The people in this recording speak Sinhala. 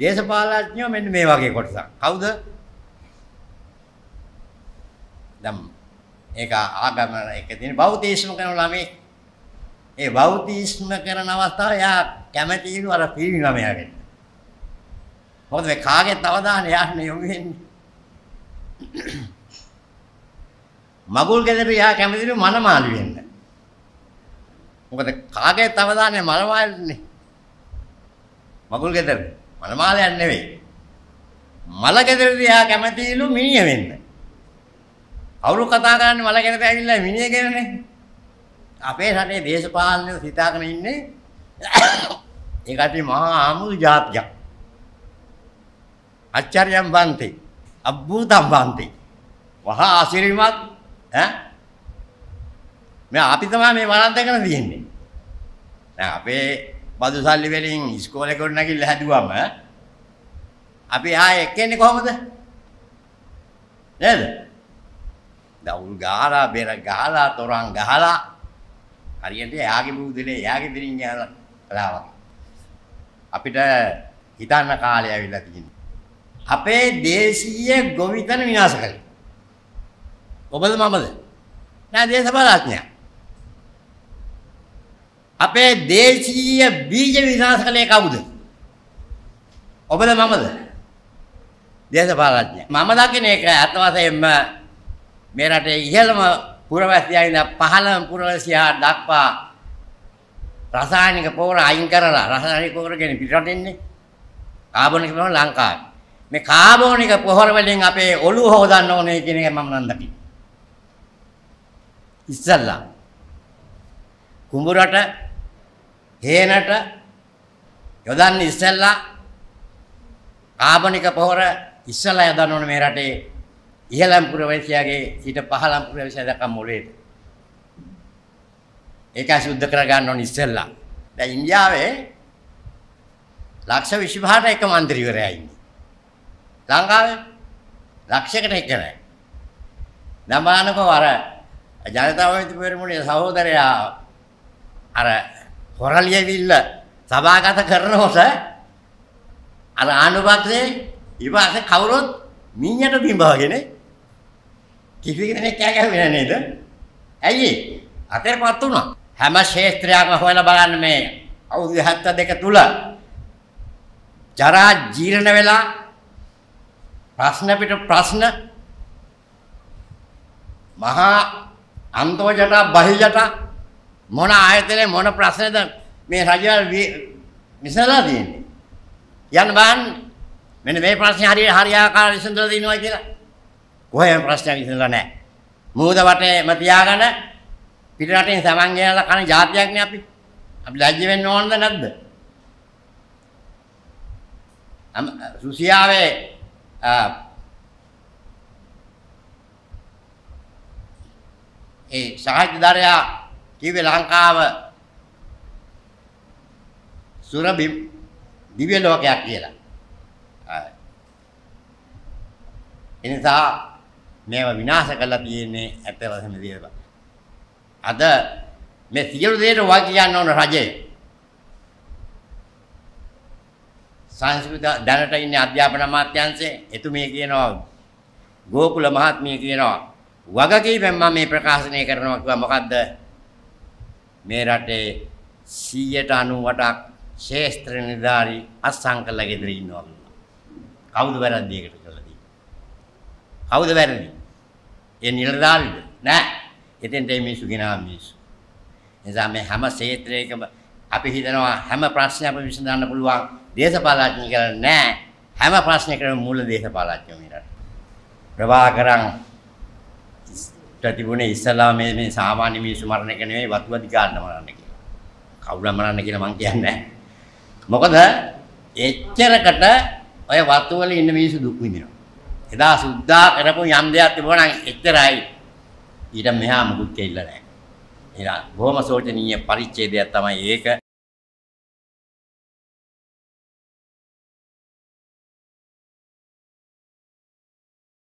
දේශපාලඥයෝ මෙන්න මේ වගේ කොටසක්. කවුද? දැන් ඒක ආගම එක දින බෞද්ධීස්ම කරන ළමයි. ඒ බෞද්ධීස්ම කරන අවස්ථාව යා කැමැති ඉන්න අර පිරිමි ළමයාගෙන්. මොකද මේ කාගෙත් අවධානය යන්නේ යොමු වෙන්නේ. මගුල් ගෙදර යා කැමතිලු මනමාලි වෙන්න. මොකද කාගෙත් අවධානය මනමාලිනේ. මගුල් ගෙදරේ මනමාලයක් නෙවෙයි. මලකෙදරදී එයා කැමතිලු මිනිහ වෙන්න. කවුරු කතා කරන්නේ මලකෙදරට ඇවිල්ලා මිනිහ ගැනනේ. අපේ රටේ දේශපාලනය හිතාගෙන ඉන්නේ ඒ කටි මහා ආමුදු ජාතියක්. අච්චරියම් බන්ති, අබ්බූතම් බන්ති. වහා ආශිර්වාද ඈ මේ අපි තමයි මේ වරන්තකන තියෙන්නේ. දැන් අපේ බදු සල්ලි වලින් ඉස්කෝලේ කොට නැගිලා හැදුවම අපි ආයේ එක්කෙන්නේ කොහොමද? නේද? දවුල් ගහලා බෙර ගහලා තොරන් ගහලා හරියට එයාගේ බුදුනේ එයාගේ දිනින් යනවා වගේ. අපිට හිතන්න කාලය ඇවිල්ලා තියෙනවා. අපේ දේශීය ගොවිතැන විනාශ කළා. ඔබද මමද? නෑ දේශපාලඥයා. අපේ දේශීය බීජ විනාශ කළේ කවුද? ඔබද මමද? දේශපාලනඥ. මම දකින එක අත වශයෙන්ම මේ රටේ ඉහළම පුරවැසියා ඉඳන් පහළම පුරවැසියා දක්වා රසායනික පොහොර අයින් කරලා රසායනික පොහොර ගැන පිටරට එන්නේ කාබනික පොහොර ලංකාවේ. මේ කාබෝනික පොහොර වලින් අපේ ඔළුව හොදන්න ඕනේ කියන එක මම නම් දකින්නේ. ඉස්සල්ලා කුඹරට හේනට යොදන්න ඉස්සෙල්ලා ආබනික පොහොර ඉස්සලා යොදන්න ඕනේ මේ රටේ ඉහළම් ප්‍රවේශයාගේ ඊට පහළම් ප්‍රවේශය දක්වා මොලේ. ඒක අසුද්ධ කර ගන්න ඕනේ ඉස්සෙල්ලා. දැන් ඉන්දියාවේ ලක්ෂ 25ට එක മന്ത്രിවරයා ඉන්නේ. ලංකාවේ ලක්ෂයකට එකයි. නම් බලන්නකෝ අර ජනතා විමුක්ති පෙරමුණේ සහෝදරයා අර හොරලියවිල්ල සභාගත කරනකොට අර ආනුභක්සේ ඉවාස කවුරුත් මීයට බිම්බවගෙන කිසි කෙනෙක් කෑ ගැහුවේ නේද? ඇයි අතරපත් වුණා. හැම ශේත්‍රයක්ම හොයලා බලන්න මේ අවුරුදු 72 තුල ජරා ජීර්ණ වෙලා ප්‍රශ්න පිට ප්‍රශ්න මහා අන්තෝජට බහිජට මොන ආයතනයේ මොන ප්‍රශ්නද මේ රජවල් විසඳලා තියෙන්නේ. යන්න බලන්න මෙන්න මේ ප්‍රශ්නේ හරිය හරියාකාර විසඳලා දිනවා කියලා. කොහෙම ප්‍රශ්නයක් විසඳලා නැහැ. මූද වටේම තියාගෙන පිට රටින් සමන් ගෙනලා කන જાතියක්නේ අපි. අපි ලැජ්ජ වෙන්න ඕනද නැද්ද? අම රුසියාවේ ඒ සහජ දරයා කිව්වේ ලංකාව සුර දිව්‍ය ලෝකයක් කියලා. එනිසා මේව විනාශ කරලා තියෙන්නේ ඇත්ත වශයෙන්ම දේවා. අද මේ සියලු දේට වා කියන්න ඕන රජේ. සංස්කෘත දැනට ඉන්නේ අධ්‍යාපන අමාත්‍යාංශයේ එතුමිය කියනවා ගෝකුල මහත්මිය කියනවා වගකීමෙන් මම මේ ප්‍රකාශනය කරනවා කිව්වා මොකද්ද මේ රටේ 198ක් ශේෂ්ත්‍ර නිලධාරී අසංකල ගෙදර ඉන්නවා කියලා. කවුද වැරද්ද ඒකට කළා දී? කවුද වැරදි? ඒ නිලධාරීද? නෑ. එතෙන්ට මේ මිනිස්සු ගෙනා මිනිස්සු. එනිසා මේ හැම ශේත්‍රයකම අපි හිතනවා හැම ප්‍රශ්නයක්ම විසඳන්න පුළුවන් දේශපාලඥ කියලා නෑ. හැම ප්‍රශ්නයකටම මූල දේශපාලඥයෝ මේ රටේ. ප්‍රභාකරන් තිබුණේ ඉස්සලා මේ මේ සාමාන්‍ය මිනිස්සු මරණ එක නෙමෙයි වතු අධිකාරන මරණ කියලා. කවුරු මරන්න කියලා මම කියන්නේ නැහැ. මොකද එච්චරකට ඔය වතු වල ඉන්න මිනිස්සු දුක් විඳිනවා. එදා සුද්ධා කරපු යම් දෙයක් තිබුණා නම් එච්චරයි. ඊට මෙහා මුකුත් කියලා නැහැ. එහෙනම් බොහොම සෝචනීය පරිච්ඡේදයක් තමයි ඒක.